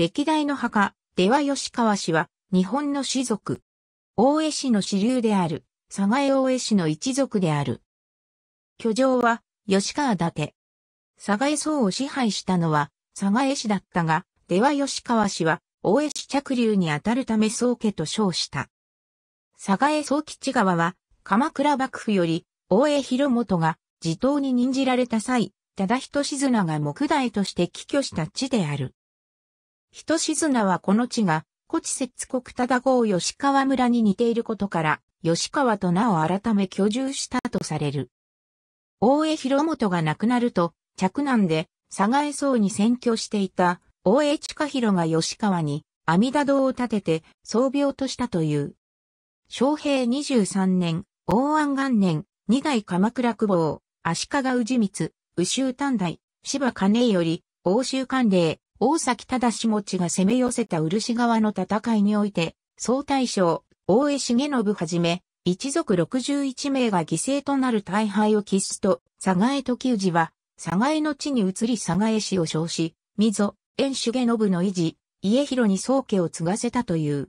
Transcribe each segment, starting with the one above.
歴代の墓、出は吉川氏は、日本の氏族。大江氏の支流である、佐賀江大江氏の一族である。居城は、吉川伊達。佐賀江荘を支配したのは、佐賀江氏だったが、出は吉川氏は、大江氏着流にあたるため宗家と称した。佐賀江宗吉川は、鎌倉幕府より、大江広元が、地頭に任じられた際、忠静なが木代として寄居した地である。人静なはこの地が、古地節国忠郷吉川村に似ていることから、吉川と名を改め居住したとされる。大江広元が亡くなると、着難で、佐賀江荘に占拠していた、大江近広が吉川に、阿弥陀堂を建てて、創病としたという。昭平23年、王安元年、二代鎌倉久保、足利氏光、宇州短大、芝金より、欧州官令、大崎忠持が攻め寄せた漆川の戦いにおいて、総大将、大江重信はじめ、一族61名が犠牲となる大敗を喫すと、佐賀江時氏は、佐賀江の地に移り佐賀江氏を称し、溝、遠重信の維持、家広に宗家を継がせたという。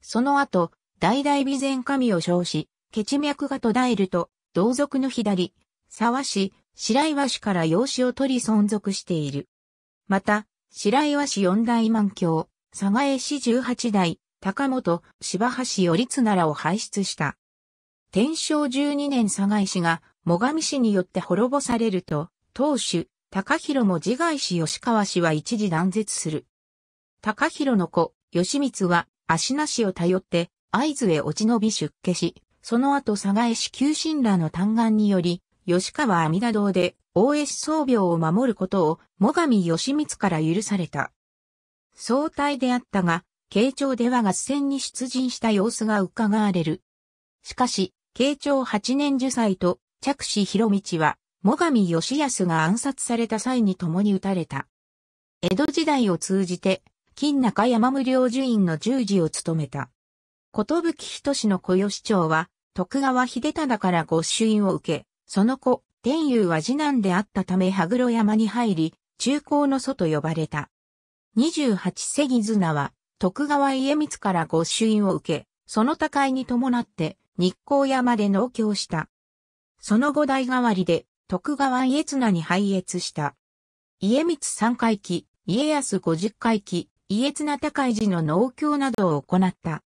その後、大々備前神を称し、血脈が途絶えると、同族の左、沢氏、白岩氏から養子を取り存続している。また、白岩市四大万教、佐賀江市十八代、高本、柴橋頼綱らを輩出した。天正十二年佐賀市が、最上氏によって滅ぼされると、当主、高広も自害し吉川氏は一時断絶する。高広の子、吉光は、足なしを頼って、合図へ落ち延び出家し、その後佐賀江市旧神らの嘆願により、吉川阿弥陀堂で OS 装備を守ることを、最上義つから許された。総体であったが、慶長では合戦に出陣した様子が伺われる。しかし、慶長8年受祭と、着手広道は、最上義康が暗殺された際に共に撃たれた。江戸時代を通じて、金中山無領寿院の従事を務めた。ことぶきひとしの小吉長は、徳川秀忠から御朱印を受け、その子、天佑は次男であったため羽黒山に入り、中高の祖と呼ばれた。28紀綱は、徳川家光から御朱印を受け、その高いに伴って日光山で農協した。その後代替わりで徳川家綱に拝謁した。家光三回忌、家康五十回忌、家綱高い寺の農協などを行った。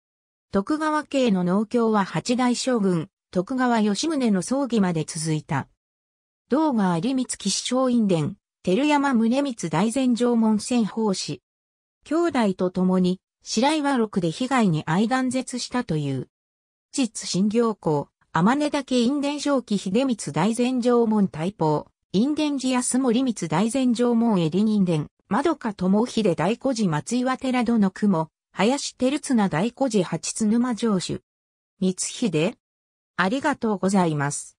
徳川家の農協は八代将軍、徳川吉宗の葬儀まで続いた。道川有光騎士松伝、照山宗光大禅城門仙法師。兄弟と共に、白岩六で被害に相断絶したという。実新行校、天根岳院伝正記秀光大禅城門大砲、院伝寺安森光大禅城門襟人伝、窓か智秀大古寺松岩寺殿雲、林照綱大古寺八津沼城主。光秀、ありがとうございます。